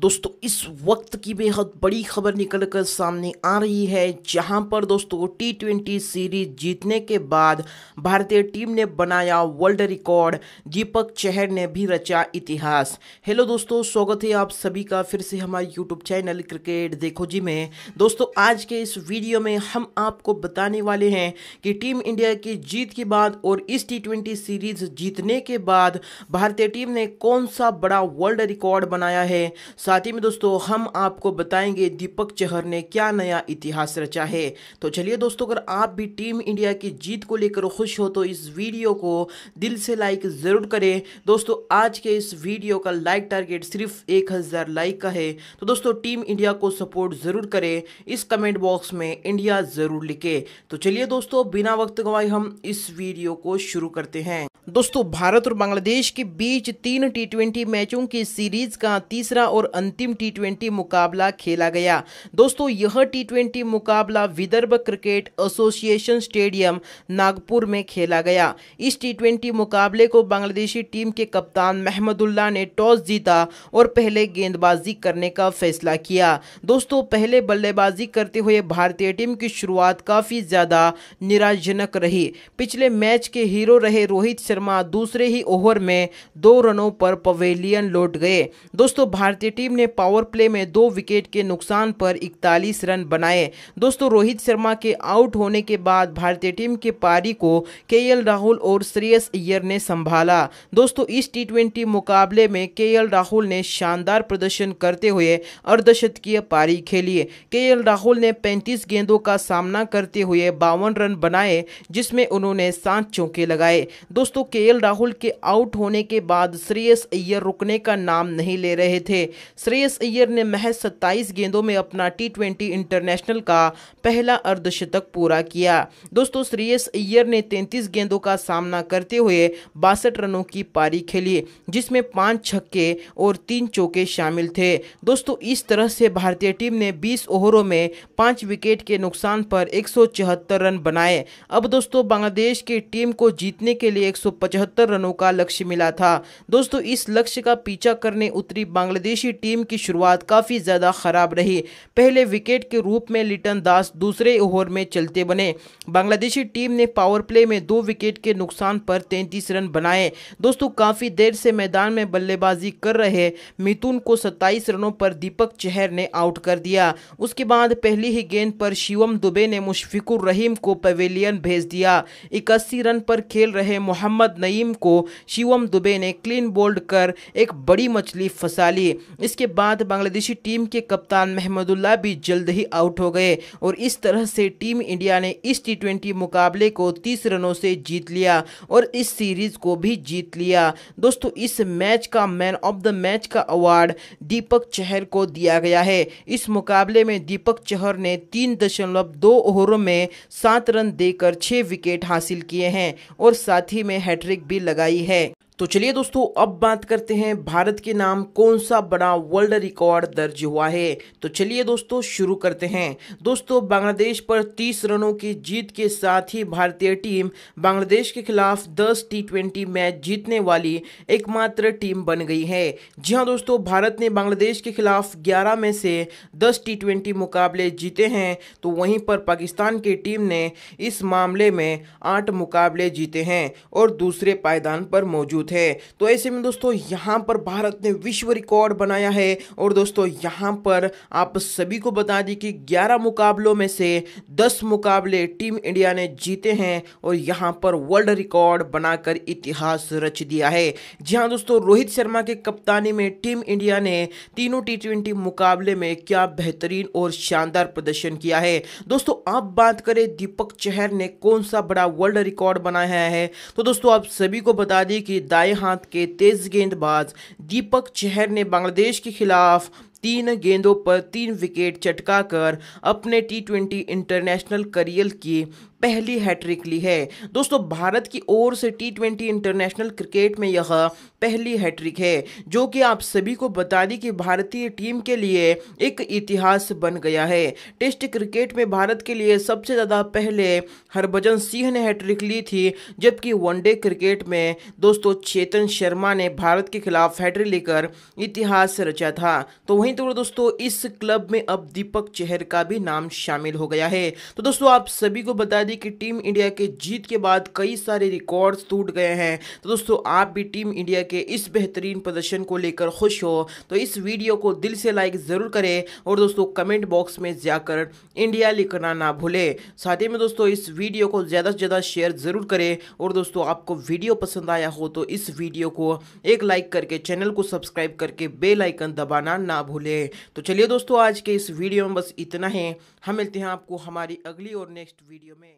दोस्तों इस वक्त की बेहद बड़ी खबर निकल कर सामने आ रही है जहां पर दोस्तों टी ट्वेंटी सीरीज जीतने के बाद भारतीय टीम ने बनाया वर्ल्ड रिकॉर्ड दीपक चहर ने भी रचा इतिहास हेलो दोस्तों स्वागत है आप सभी का फिर से हमारे यूट्यूब चैनल क्रिकेट देखो जी में दोस्तों आज के इस वीडियो में हम आपको बताने वाले हैं कि टीम इंडिया की जीत के बाद और इस टी सीरीज जीतने के बाद भारतीय टीम ने कौन सा बड़ा वर्ल्ड रिकॉर्ड बनाया है साथ ही में दोस्तों हम आपको बताएंगे दीपक चहर ने क्या नया इतिहास रचा है तो चलिए दोस्तों अगर आप भी टीम इंडिया की जीत को लेकर खुश हो तो इस वीडियो को दिल से लाइक ज़रूर करें दोस्तों आज के इस वीडियो का लाइक टारगेट सिर्फ एक हज़ार लाइक का है तो दोस्तों टीम इंडिया को सपोर्ट ज़रूर करें इस कमेंट बॉक्स में इंडिया ज़रूर लिखे तो चलिए दोस्तों बिना वक्त गवाए हम इस वीडियो को शुरू करते हैं दोस्तों भारत और बांग्लादेश के बीच तीन टी मैचों की सीरीज का तीसरा और अंतिम टी मुकाबला खेला गया दोस्तों यह टी मुकाबला Vidarbha cricket association stadium Nagpur में खेला गया इस टी मुकाबले को बांग्लादेशी टीम के कप्तान महमदुल्ला ने टॉस जीता और पहले गेंदबाजी करने का फैसला किया दोस्तों पहले बल्लेबाजी करते हुए भारतीय टीम की शुरुआत काफ़ी ज़्यादा निराशजनक रही पिछले मैच के हीरो रहे रोहित शर्मा दूसरे ही ओवर में दो रनों पर पवेलियन लौट गए दोस्तों भारतीय टीम टीम ने पावर प्ले में दो विकेट के नुकसान पर 41 रन बनाए दोस्तों रोहित शर्मा के आउट होने के बाद भारतीय टीम के पारी को के राहुल और श्रेयस अय्यर ने संभाला दोस्तों इस टी मुकाबले में के राहुल ने शानदार प्रदर्शन करते हुए अर्धशतकीय पारी खेली के राहुल ने 35 गेंदों का सामना करते हुए बावन रन बनाए जिसमें उन्होंने सात चौके लगाए दोस्तों के राहुल के आउट होने के बाद श्रेयस अय्यर रुकने का नाम नहीं ले रहे थे श्रेयस अय्यर ने महज सत्ताईस गेंदों में अपना टी ट्वेंटी इंटरनेशनल का पहला अर्धशतक पूरा किया दोस्तों श्रेयस अय्यर ने तैंतीस गेंदों का सामना करते हुए बासठ रनों की पारी खेली जिसमें पाँच छक्के और तीन चौके शामिल थे दोस्तों इस तरह से भारतीय टीम ने बीस ओवरों में पाँच विकेट के नुकसान पर एक रन बनाए अब दोस्तों बांग्लादेश की टीम को जीतने के लिए पचहत्तर रनों का लक्ष्य मिला था दोस्तों इस लक्ष्य का पीछा करने उतरी बांग्लादेशी टीम टीम की शुरुआत काफ़ी ज़्यादा ख़राब रही पहले विकेट के रूप में लिटन दास दूसरे ओवर में चलते बने बांग्लादेशी टीम ने पावर प्ले में दो विकेट के नुकसान पर तैंतीस रन बनाए दोस्तों काफ़ी देर से मैदान में बल्लेबाजी कर रहे मिथुन को सत्ताईस रनों पर दीपक चहर ने आउट कर दिया उसके बाद पहली ही गेंद पर शिवम दुबे ने मुशफिकुर रहीम को पवेलियन भेज दिया इक्यासी रन पर खेल रहे मोहम्मद नईम को शिवम दुबे ने क्लीन बोल्ड कर एक बड़ी मछली फंसा ली इस इसके बाद बांग्लादेशी टीम के कप्तान महमदुल्ला भी जल्द ही आउट हो गए और इस तरह से टीम इंडिया ने इस टी मुकाबले को तीस रनों से जीत लिया और इस सीरीज को भी जीत लिया दोस्तों इस मैच का मैन ऑफ द मैच का अवार्ड दीपक चहर को दिया गया है इस मुकाबले में दीपक चहर ने तीन दशमलव दो ओवरों में सात रन देकर छह विकेट हासिल किए हैं और साथ ही में हैट्रिक भी लगाई है तो चलिए दोस्तों अब बात करते हैं भारत के नाम कौन सा बड़ा वर्ल्ड रिकॉर्ड दर्ज हुआ है तो चलिए दोस्तों शुरू करते हैं दोस्तों बांग्लादेश पर 30 रनों की जीत के साथ ही भारतीय टीम बांग्लादेश के खिलाफ 10 टी ट्वेंटी मैच जीतने वाली एकमात्र टीम बन गई है जी हाँ दोस्तों भारत ने बांग्लादेश के खिलाफ ग्यारह में से दस टी मुकाबले जीते हैं तो वहीं पर पाकिस्तान की टीम ने इस मामले में आठ मुकाबले जीते हैं और दूसरे पायदान पर मौजूद मौजूद है तो ऐसे में दोस्तों यहाँ पर भारत ने विश्व रिकॉर्ड बनाया है और दोस्तों यहाँ पर आप सभी को बता दें कि 11 मुकाबलों में से 10 मुकाबले टीम इंडिया ने जीते हैं और यहाँ पर वर्ल्ड रिकॉर्ड बनाकर इतिहास रच दिया है जी हाँ दोस्तों रोहित शर्मा के कप्तानी में टीम इंडिया ने तीनों टी मुकाबले में क्या बेहतरीन और शानदार प्रदर्शन किया है दोस्तों आप बात करें दीपक चहर ने कौन सा बड़ा वर्ल्ड रिकॉर्ड बनाया है तो दोस्तों आप सभी को बता दें कि दाएं हाथ के तेज गेंदबाज दीपक चहर ने बांग्लादेश के खिलाफ तीन गेंदों पर तीन विकेट चटकाकर अपने टी ट्वेंटी इंटरनेशनल करियर की पहली हैट्रिक ली है दोस्तों भारत की ओर से टी ट्वेंटी इंटरनेशनल क्रिकेट में यह पहली हैट्रिक है जो कि आप सभी को बता दी कि भारतीय टीम के लिए एक इतिहास बन गया है टेस्ट क्रिकेट में भारत के लिए सबसे ज़्यादा पहले हरभजन सिंह ने हैट्रिक ली थी जबकि वनडे क्रिकेट में दोस्तों चेतन शर्मा ने भारत के खिलाफ हैट्रिक लेकर इतिहास रचा था तो वहीं तो दोस्तों इस क्लब में अब दीपक चेहर का भी नाम शामिल हो गया है तो दोस्तों आप सभी को बता आज़ादी की टीम इंडिया के जीत के बाद कई सारे रिकॉर्ड्स टूट गए हैं तो दोस्तों आप भी टीम इंडिया के इस बेहतरीन प्रदर्शन को लेकर खुश हो तो इस वीडियो को दिल से लाइक ज़रूर करें और दोस्तों कमेंट बॉक्स में जाकर इंडिया लिखना ना भूलें साथ ही में दोस्तों इस वीडियो को ज़्यादा से ज़्यादा शेयर ज़रूर करें और दोस्तों आपको वीडियो पसंद आया हो तो इस वीडियो को एक लाइक करके चैनल को सब्सक्राइब करके बेल आइकन दबाना ना भूलें तो चलिए दोस्तों आज के इस वीडियो में बस इतना है हम मिलते हैं आपको हमारी अगली और नेक्स्ट वीडियो में